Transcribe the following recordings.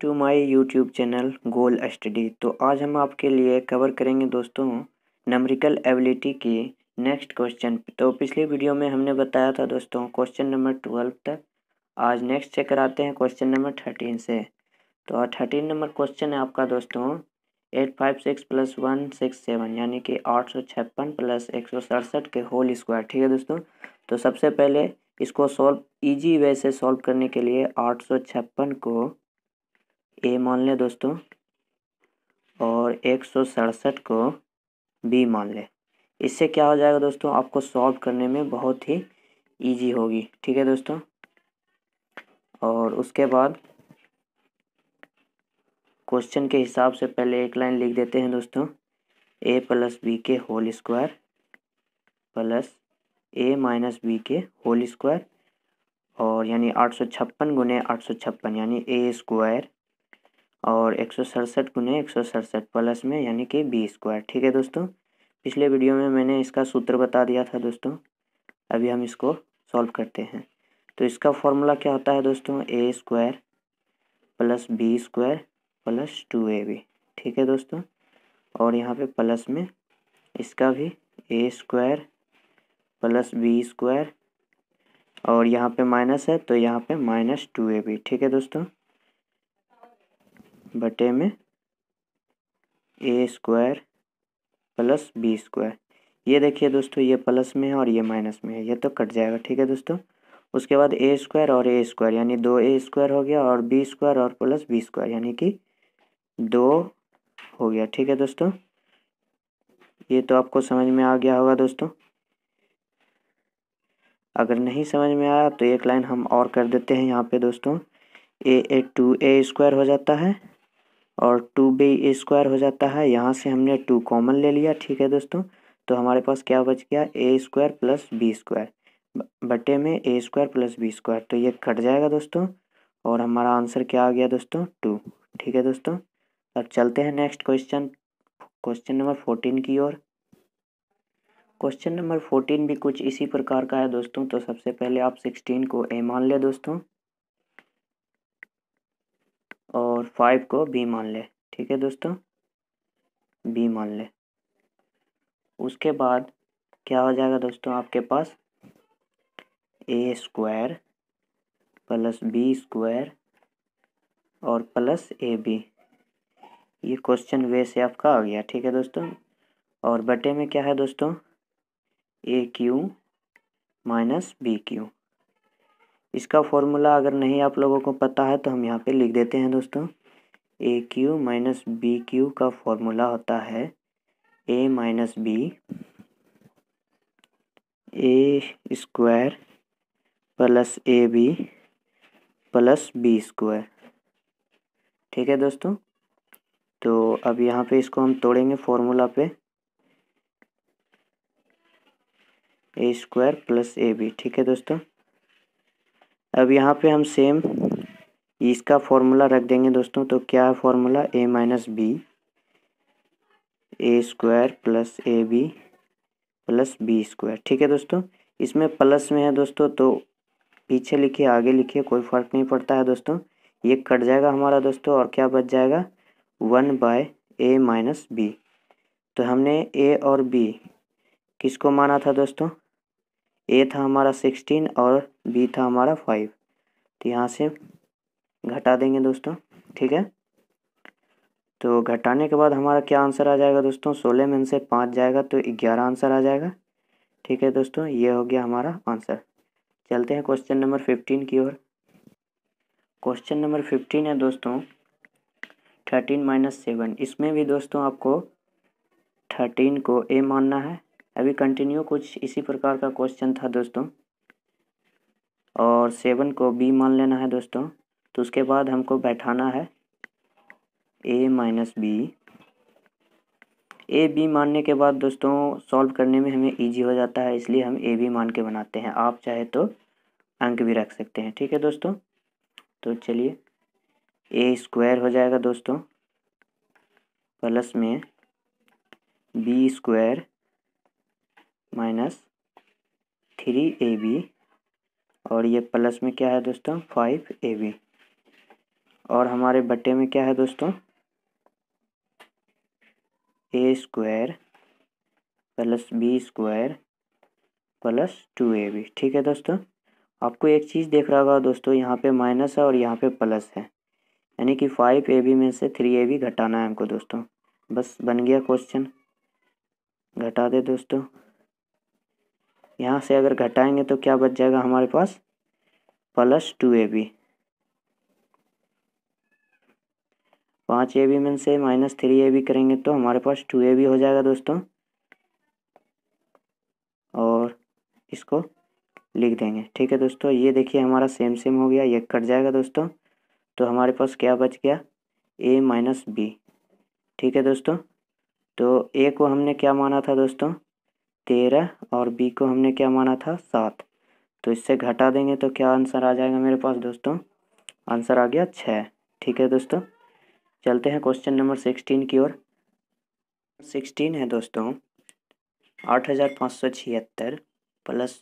to my YouTube channel goal study तो आज हम आपके लिए कवर करेंगे दोस्तों नमरिकल एबिलिटी की नेक्स्ट क्वेश्चन तो पिछले वीडियो में हमने बताया था दोस्तों क्वेश्चन नंबर ट्वेल्व तक आज नेक्स्ट चेक कराते हैं क्वेश्चन नंबर थर्टीन से तो थर्टीन नंबर क्वेश्चन है आपका दोस्तों eight five six plus one six seven यानी कि आठ सौ छप्पन प्लस एक सौ सड़सठ के होल स्क्वायर ठीक है दोस्तों तो सबसे पहले इसको सॉल्व इजी वे से सॉल्व करने के लिए आठ सौ छप्पन को ए मान लें दोस्तों और एक को बी मान लें इससे क्या हो जाएगा दोस्तों आपको सॉल्व करने में बहुत ही इजी होगी ठीक है दोस्तों और उसके बाद क्वेश्चन के हिसाब से पहले एक लाइन लिख देते हैं दोस्तों ए प्लस बी के whole square plus a minus b के होल स्क्वायर और यानी आठ सौ छप्पन गुने आठ सौ छप्पन यानी ए स्क्वायर और एक सौ सड़सठ गुने एक सौ सड़सठ प्लस में यानी कि बी स्क्वायर ठीक है दोस्तों पिछले वीडियो में मैंने इसका सूत्र बता दिया था दोस्तों अभी हम इसको सॉल्व करते हैं तो इसका फॉर्मूला क्या होता है दोस्तों a square plus b square plus two a b ठीक है दोस्तों और यहाँ पे प्लस में इसका भी a square plus b square और यहाँ पे माइनस है तो यहाँ पे माइनस टू ए बी ठीक है दोस्तों बटे में a square plus b square ये देखिए दोस्तों ये प्लस में है और ये माइनस में है ये तो कट जाएगा ठीक है दोस्तों उसके बाद ए स्क्वायर और ए स्क्वायर यानी दो ए स्क्वायर हो गया और बी स्क्वायर और प्लस बी स्क्वायर यानी कि दो हो गया ठीक है दोस्तों ये तो आपको समझ में आ गया होगा दोस्तों अगर नहीं समझ में आया तो एक लाइन हम और कर देते हैं यहाँ पे दोस्तों ए ए टू ए स्क्वायर हो जाता है और टू बी स्क्वायर हो जाता है यहाँ से हमने टू कॉमन ले लिया ठीक है दोस्तों तो हमारे पास क्या बच गया a square plus b square बटे में a square plus b square तो ये कट जाएगा दोस्तों और हमारा आंसर क्या आ गया दोस्तों टू ठीक है दोस्तों अब चलते हैं next question question number fourteen की ओर क्वेश्चन नंबर फोर्टीन भी कुछ इसी प्रकार का है दोस्तों तो सबसे पहले आप सिक्सटीन को ए मान लें दोस्तों और फाइव को बी मान ले ठीक है दोस्तों बी मान ले उसके बाद क्या हो जाएगा दोस्तों आपके पास a square plus b square और प्लस ए बी ये क्वेश्चन वे से आपका आ गया ठीक है दोस्तों और बटे में क्या है दोस्तों a cube minus b cube इसका फॉर्मूला अगर नहीं आप लोगों को पता है तो हम यहाँ पे लिख देते हैं दोस्तों a cube minus b cube का फॉर्मूला होता है a minus b a square plus a b plus b square ठीक है दोस्तों तो अब यहाँ पे इसको हम तोड़ेंगे फॉर्मूला पे a square plus a b ठीक है दोस्तों अब यहाँ पे हम सेम इसका फॉर्मूला रख देंगे दोस्तों तो क्या है formula a minus b a square plus a b plus b square ठीक है दोस्तों इसमें प्लस में है दोस्तों तो पीछे लिखिए आगे लिखिए कोई फ़र्क नहीं पड़ता है दोस्तों ये कट जाएगा हमारा दोस्तों और क्या बच जाएगा one by a minus b तो हमने ए और बी किसको माना था दोस्तों ए था हमारा सिक्सटीन और बी था हमारा फाइव तो यहाँ से घटा देंगे दोस्तों ठीक है तो घटाने के बाद हमारा क्या आंसर आ जाएगा दोस्तों सोलह में से पाँच जाएगा तो ग्यारह आंसर आ जाएगा ठीक है दोस्तों ये हो गया हमारा आंसर चलते हैं क्वेश्चन नंबर फिफ्टीन की ओर क्वेश्चन नंबर फिफ्टीन है दोस्तों थर्टीन माइनस सेवन इसमें भी दोस्तों आपको थर्टीन को ए मानना है अभी कंटिन्यू कुछ इसी प्रकार का क्वेश्चन था दोस्तों और सेवन को बी मान लेना है दोस्तों तो उसके बाद हमको बैठाना है a minus b a b मानने के बाद दोस्तों सॉल्व करने में हमें इजी हो जाता है इसलिए हम ए बी मान के बनाते हैं आप चाहे तो अंक भी रख सकते हैं ठीक है दोस्तों तो चलिए ए स्क्वायर हो जाएगा दोस्तों प्लस में b square minus three a b और ये प्लस में क्या है दोस्तों फाइव ए बी और हमारे बट्टे में क्या है दोस्तों a square plus b square plus two a b ठीक है दोस्तों आपको एक चीज़ देख रहा होगा दोस्तों यहाँ पे माइनस है और यहाँ पे प्लस है यानी कि फाइव ए बी में से थ्री ए बी घटाना है हमको दोस्तों बस बन गया क्वेश्चन घटा दे दोस्तों यहाँ से अगर घटाएंगे तो क्या बच जाएगा हमारे पास प्लस टू ए बी पाँच ए बी में से माइनस थ्री ए बी करेंगे तो हमारे पास टू ए बी हो जाएगा दोस्तों और इसको लिख देंगे ठीक है दोस्तों ये देखिए हमारा सेम सेम हो गया ये कट जाएगा दोस्तों तो हमारे पास क्या बच गया ए माइनस बी ठीक है दोस्तों तो ए को हमने क्या माना था दोस्तों तेरह और बी को हमने क्या माना था सात तो इससे घटा देंगे तो क्या आंसर आ जाएगा मेरे पास दोस्तों आंसर आ गया छः ठीक है दोस्तों चलते हैं क्वेश्चन नंबर सिक्सटीन की ओर सिक्सटीन है दोस्तों आठ हज़ार पाँच सौ छिहत्तर प्लस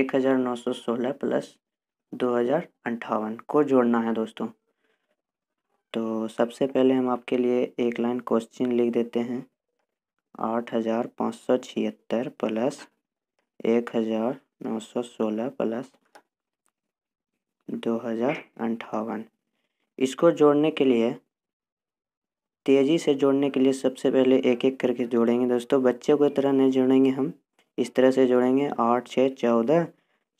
एक हज़ार नौ सौ सोलह प्लस दो हज़ार अंठावन को जोड़ना है दोस्तों तो सबसे पहले हम आपके लिए एक लाइन क्वेश्चन लिख देते हैं आठ हज़ार पाँच सौ छिहत्तर प्लस एक हज़ार नौ सौ सोलह प्लस दो हज़ार अंठावन इसको जोड़ने के लिए तेज़ी से जोड़ने के लिए सबसे पहले एक एक करके जोड़ेंगे दोस्तों बच्चे को तरह नहीं जोड़ेंगे हम इस तरह से जोड़ेंगे आठ छः चौदह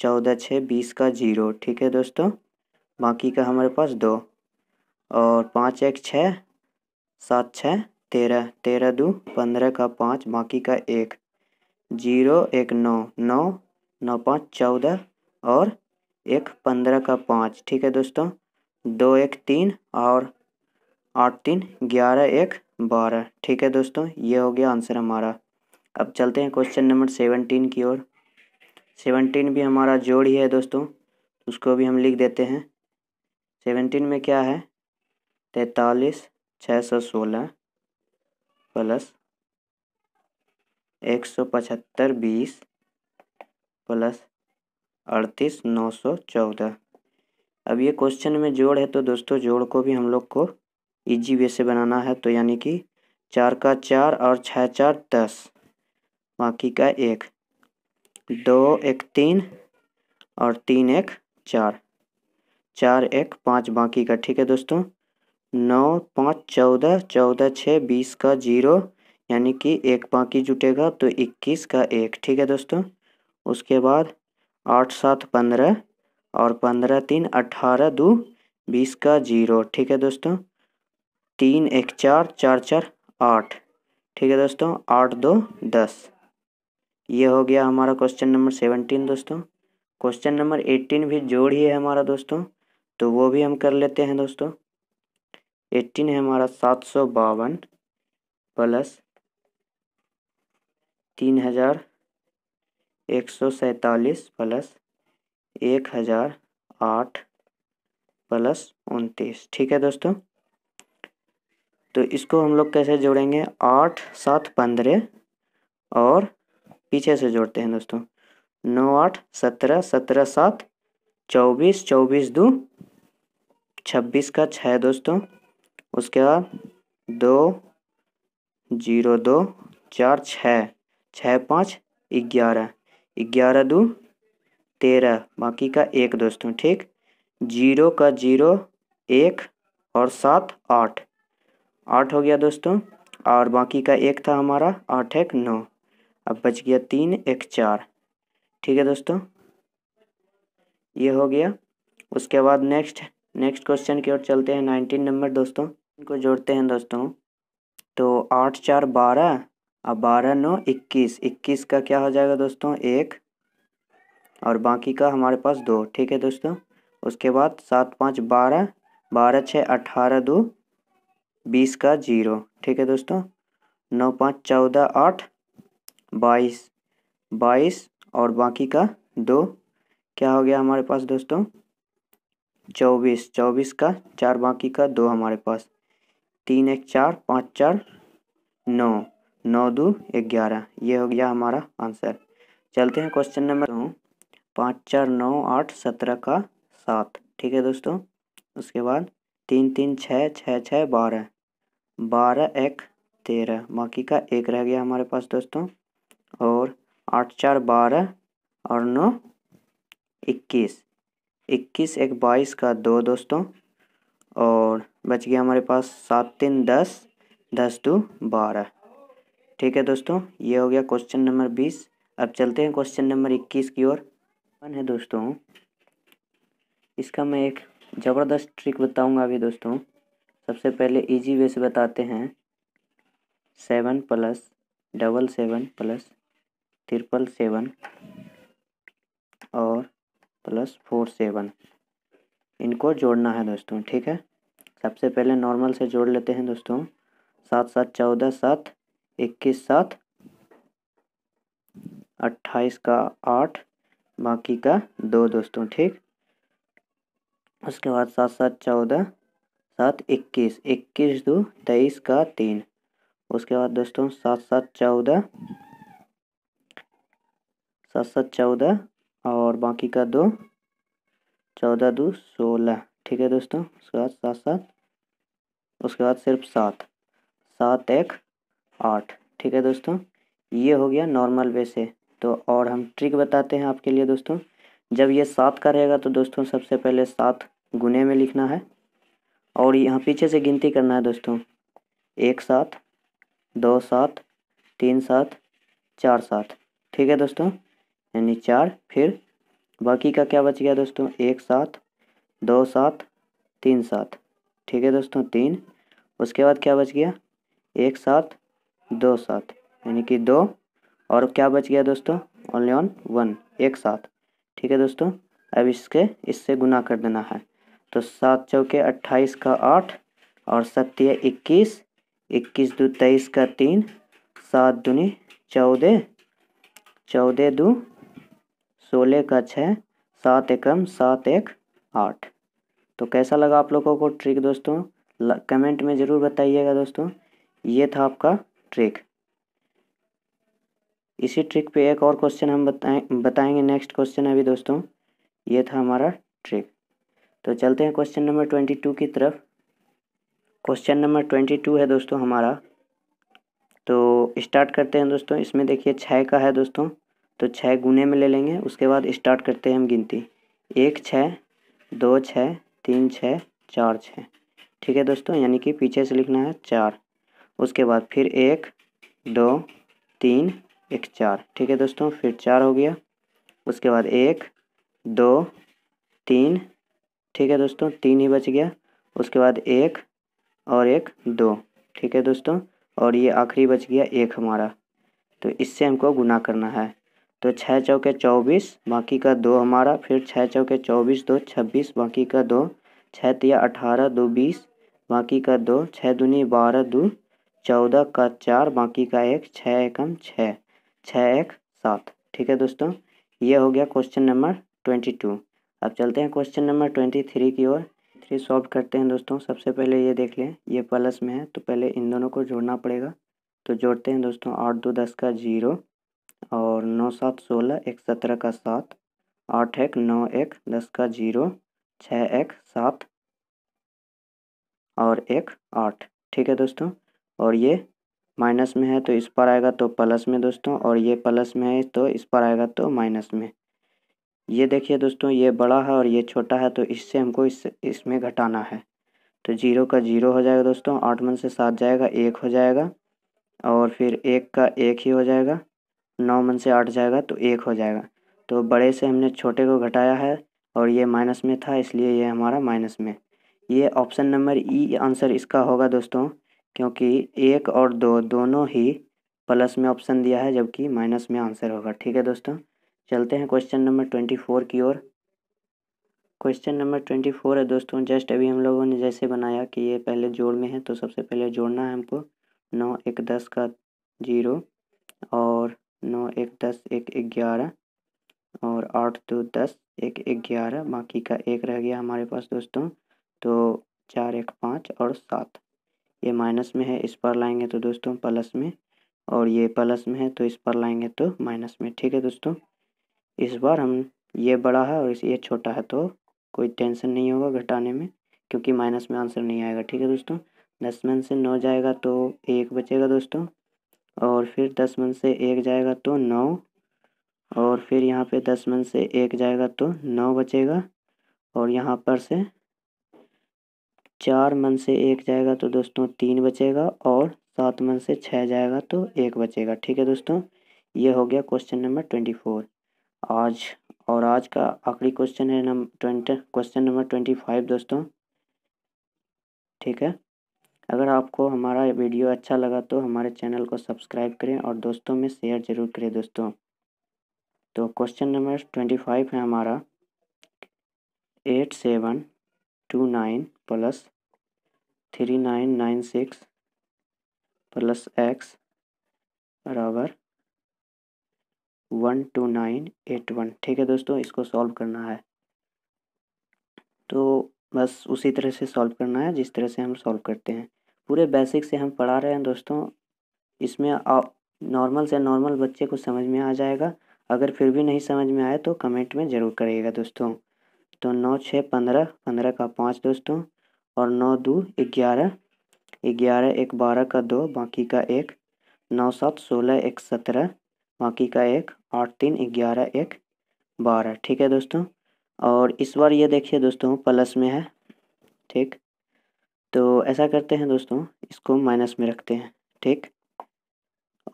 चौदह छः बीस का जीरो ठीक है दोस्तों बाकी का हमारे पास दो और पाँच एक छः सात छः तेरह तेरह दो पंद्रह का पाँच बाकी का एक जीरो एक नौ नौ नौ पाँच चौदह और एक पंद्रह का पाँच ठीक है दोस्तों दो एक तीन और आठ तीन ग्यारह एक बारह ठीक है दोस्तों ये हो गया आंसर हमारा अब चलते हैं क्वेश्चन नंबर सेवनटीन की ओर सेवनटीन भी हमारा जोड़ ही है दोस्तों उसको भी हम लिख देते हैं सेवनटीन में क्या है तैतालीस छः सौ सोलह प्लस एक सौ पचहत्तर बीस प्लस अड़तीस नौ सौ चौदह अब ये क्वेश्चन में जोड़ है तो दोस्तों जोड़ को भी हम लोग को इजी वे से बनाना है तो यानी कि चार का चार और छः चार दस बाकी का एक दो एक तीन और तीन एक चार चार एक पाँच बाकी का ठीक है दोस्तों नौ पाँच चौदह चौदह छः बीस का जीरो यानी कि एक बाकी जुटेगा तो इक्कीस का एक ठीक है दोस्तों उसके बाद आठ सात पंद्रह और पंद्रह तीन अट्ठारह दो बीस का जीरो ठीक है दोस्तों तीन एक चार चार चार आठ ठीक है दोस्तों आठ दो दस ये हो गया हमारा क्वेश्चन नंबर सेवनटीन दोस्तों क्वेश्चन नंबर एट्टीन भी जोड़ ही है हमारा दोस्तों तो वो भी हम कर लेते हैं दोस्तों एट्टीन है हमारा सात सौ बावन प्लस तीन हज़ार एक सौ सैंतालीस प्लस एक हज़ार आठ प्लस उनतीस ठीक है दोस्तों तो इसको हम लोग कैसे जोड़ेंगे आठ सात पंद्रह और पीछे से जोड़ते हैं दोस्तों नौ आठ सत्रह सत्रह सात चौबीस चौबीस दो छब्बीस का छः दोस्तों उसके बाद दो जीरो दो चार छः छः पाँच ग्यारह ग्यारह दो तेरह बाकी का एक दोस्तों ठीक जीरो का जीरो एक और सात आठ आठ हो गया दोस्तों और बाकी का एक था हमारा आठ एक नौ अब बच गया तीन एक चार ठीक है दोस्तों ये हो गया उसके बाद नेक्स्ट नेक्स्ट क्वेश्चन की ओर चलते हैं नाइनटीन नंबर दोस्तों इनको जोड़ते हैं दोस्तों तो आठ चार बारह और बारह नौ इक्कीस इक्कीस का क्या हो जाएगा दोस्तों एक और बाकी का हमारे पास दो ठीक है दोस्तों उसके बाद सात पाँच बारह बारह छः अठारह दो बीस का जीरो ठीक है दोस्तों नौ पाँच चौदह आठ बाईस बाईस और बाकी का दो क्या हो गया हमारे पास दोस्तों चौबीस चौबीस का चार बाकी का दो हमारे पास तीन एक चार पाँच चार नौ नौ दो ग्यारह ये हो गया हमारा आंसर चलते हैं क्वेश्चन नंबर दो पाँच चार नौ आठ सत्रह का सात ठीक है दोस्तों उसके बाद तीन तीन छः छः छः बारह बारह एक तेरह बाकी का एक रह गया हमारे पास दोस्तों और आठ चार बारह और नौ इक्कीस इक्कीस एक बाईस का दो दोस्तों और बच गया हमारे पास सात तीन दस दस दो बारह ठीक है दोस्तों ये हो गया क्वेश्चन नंबर बीस अब चलते हैं क्वेश्चन नंबर इक्कीस की ओर वन है दोस्तों इसका मैं एक ज़बरदस्त ट्रिक बताऊंगा अभी दोस्तों सबसे पहले इजी वे से बताते हैं seven plus double seven plus triple seven और प्लस फोर सेवन इनको जोड़ना है दोस्तों ठीक है सबसे पहले नॉर्मल से जोड़ लेते हैं दोस्तों सात सात चौदह सात इक्कीस सात अट्ठाईस का आठ बाकी का दो दोस्तों ठीक उसके बाद सात सात चौदह सात इक्कीस इक्कीस दो तेईस का तीन उसके बाद दोस्तों सात सात चौदह सात सात चौदह और बाकी का दो चौदह दो सोलह ठीक है दोस्तों उसके बाद सात सात उसके बाद सिर्फ सात सात एक आठ ठीक है दोस्तों ये हो गया नॉर्मल वे से तो और हम ट्रिक बताते हैं आपके लिए दोस्तों जब ये सात का रहेगा तो दोस्तों सबसे पहले सात गुने में लिखना है और यहाँ पीछे से गिनती करना है दोस्तों एक सात दो सात तीन सात चार सात ठीक है दोस्तों यानी चार फिर बाकी का क्या बच गया दोस्तों एक सात दो सात तीन सात ठीक है दोस्तों तीन उसके बाद क्या बच गया एक सात दो सात यानी कि दो और क्या बच गया दोस्तों ओनली ऑन वन एक सात ठीक है दोस्तों अब इसके इससे गुना कर देना है तो सात चौके अट्ठाईस का आठ और सत्य इक्कीस इक्कीस दो तेईस का तीन सात दुनी चौदह चौदह दो सोलह का छः सात एकम सात एक आठ तो कैसा लगा आप लोगों को ट्रिक दोस्तों कमेंट में ज़रूर बताइएगा दोस्तों ये था आपका ट्रिक इसी ट्रिक पे एक और क्वेश्चन हम बताएं बताएंगे नेक्स्ट क्वेश्चन अभी दोस्तों ये था हमारा ट्रिक तो चलते हैं क्वेश्चन नंबर ट्वेंटी टू की तरफ क्वेश्चन नंबर ट्वेंटी टू है दोस्तों हमारा तो स्टार्ट करते हैं दोस्तों इसमें देखिए छः का है दोस्तों तो छः गुने में ले लेंगे उसके बाद स्टार्ट करते हैं हम गिनती एक छः दो छः तीन छः चार छः ठीक है दोस्तों यानी कि पीछे से लिखना है चार उसके बाद फिर एक दो तीन एक चार ठीक है दोस्तों फिर चार हो गया उसके बाद एक दो तीन ठीक है दोस्तों तीन ही बच गया उसके बाद एक और एक दो ठीक है दोस्तों और ये आखिरी बच गया एक हमारा तो इससे हमको गुना करना है तो छः चौके चौबीस बाकी का दो हमारा फिर छः चौके चौबीस दो छब्बीस बाकी का दो छः तिया अठारह दो बीस बाकी का दो छः दूनी बारह दो चौदह का चार बाकी का एक छः एकम छः छः एक सात ठीक है दोस्तों ये हो गया क्वेश्चन नंबर ट्वेंटी टू अब चलते हैं क्वेश्चन नंबर ट्वेंटी थ्री की ओर थ्री सॉल्व करते हैं दोस्तों सबसे पहले ये देख लें ये प्लस में है तो पहले इन दोनों को जोड़ना पड़ेगा तो जोड़ते हैं दोस्तों आठ दो दस का जीरो और नौ सात सोलह एक सत्रह का सात आठ एक नौ एक दस का जीरो छः एक सात और एक आठ ठीक है दोस्तों और ये माइनस में है तो इस पर आएगा तो प्लस में दोस्तों और ये प्लस में है तो इस पर आएगा तो माइनस में ये देखिए दोस्तों ये बड़ा है और ये छोटा है तो इससे हमको इस इसमें घटाना है तो जीरो का जीरो हो जाएगा दोस्तों आठ मन से सात जाएगा एक हो जाएगा और फिर एक का एक ही हो जाएगा नौ मन से आठ जाएगा तो एक हो जाएगा तो बड़े से हमने छोटे को घटाया है और ये माइनस में था इसलिए ये हमारा माइनस में ये ऑप्शन नंबर ई आंसर इसका होगा दोस्तों क्योंकि एक और दो दोनों ही प्लस में ऑप्शन दिया है जबकि माइनस में आंसर होगा ठीक है दोस्तों चलते हैं क्वेश्चन नंबर ट्वेंटी फोर की ओर क्वेश्चन नंबर ट्वेंटी फोर है दोस्तों जस्ट अभी हम लोगों ने जैसे बनाया कि ये पहले जोड़ में है तो सबसे पहले जोड़ना है हमको नौ एक दस का जीरो और नौ एक दस एक ग्यारह और आठ दो दस एक ग्यारह बाकी का एक रह गया हमारे पास दोस्तों तो चार एक पाँच और सात ये माइनस में है इस पर लाएंगे तो दोस्तों प्लस में और ये प्लस में है तो इस पर लाएंगे तो माइनस में ठीक है दोस्तों इस बार हम ये बड़ा है और इस ये छोटा है तो कोई टेंशन नहीं होगा घटाने में क्योंकि माइनस में आंसर नहीं आएगा ठीक है दोस्तों दस में से नौ जाएगा तो एक बचेगा दोस्तों और फिर दस मन से एक जाएगा तो नौ और फिर यहाँ पे दस मन से एक जाएगा तो नौ बचेगा और यहाँ पर से चार मन से एक जाएगा तो दोस्तों तीन बचेगा और सात मन से छः जाएगा तो एक बचेगा ठीक है दोस्तों ये हो गया क्वेश्चन नंबर ट्वेंटी फोर आज और आज का आखिरी क्वेश्चन है number twenty question number twenty five दोस्तों ठीक है अगर आपको हमारा वीडियो अच्छा लगा तो हमारे चैनल को सब्सक्राइब करें और दोस्तों में शेयर ज़रूर करें दोस्तों तो क्वेश्चन नंबर ट्वेंटी फाइव है हमारा eight seven two nine plus three nine nine six plus x बराबर one two nine eight one ठीक है दोस्तों इसको सॉल्व करना है तो बस उसी तरह से सॉल्व करना है जिस तरह से हम सॉल्व करते हैं पूरे बेसिक से हम पढ़ा रहे हैं दोस्तों इसमें नॉर्मल से नॉर्मल बच्चे को समझ में आ जाएगा अगर फिर भी नहीं समझ में आए तो कमेंट में ज़रूर करिएगा दोस्तों तो नौ छः पंद्रह पंद्रह का पाँच दोस्तों और नौ दो ग्यारह ग्यारह एक बारह का दो बाकी का एक नौ सात सोलह एक सत्रह बाकी का एक आठ तीन ग्यारह एक बारह ठीक है दोस्तों और इस बार ये देखिए दोस्तों प्लस में है ठीक तो ऐसा करते हैं दोस्तों इसको माइनस में रखते हैं ठीक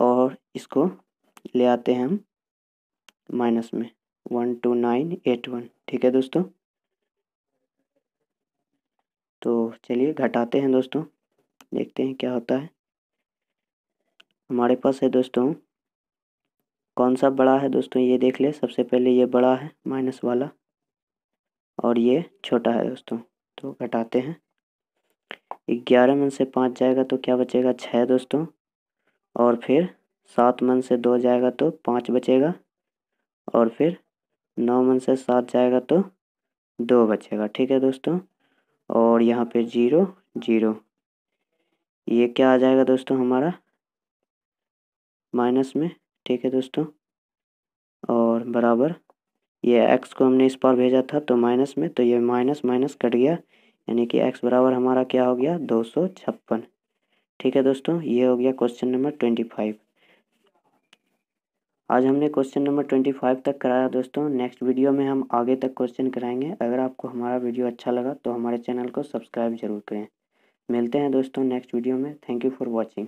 और इसको ले आते हैं हम माइनस में one two nine eight one ठीक है दोस्तों तो चलिए घटाते हैं दोस्तों देखते हैं क्या होता है हमारे पास है दोस्तों कौन सा बड़ा है दोस्तों ये देख ले सबसे पहले ये बड़ा है माइनस वाला और ये छोटा है दोस्तों तो घटाते हैं ग्यारह मन से पाँच जाएगा तो क्या बचेगा छः दोस्तों और फिर सात मन से दो जाएगा तो पाँच बचेगा और फिर नौ मन से सात जाएगा तो दो बचेगा ठीक है दोस्तों और यहाँ पे जीरो जीरो ये क्या आ जाएगा दोस्तों हमारा माइनस में ठीक है दोस्तों और बराबर ये एक्स को हमने इस पार भेजा था तो माइनस में तो ये माइनस माइनस कट गया यानी कि एक्स बराबर हमारा क्या हो गया दो सौ छप्पन ठीक है दोस्तों ये हो गया क्वेश्चन नंबर ट्वेंटी फाइव आज हमने क्वेश्चन नंबर ट्वेंटी फाइव तक कराया दोस्तों नेक्स्ट वीडियो में हम आगे तक क्वेश्चन कराएंगे अगर आपको हमारा वीडियो अच्छा लगा तो हमारे चैनल को सब्सक्राइब जरूर करें मिलते हैं दोस्तों नेक्स्ट वीडियो में थैंक यू फॉर वॉचिंग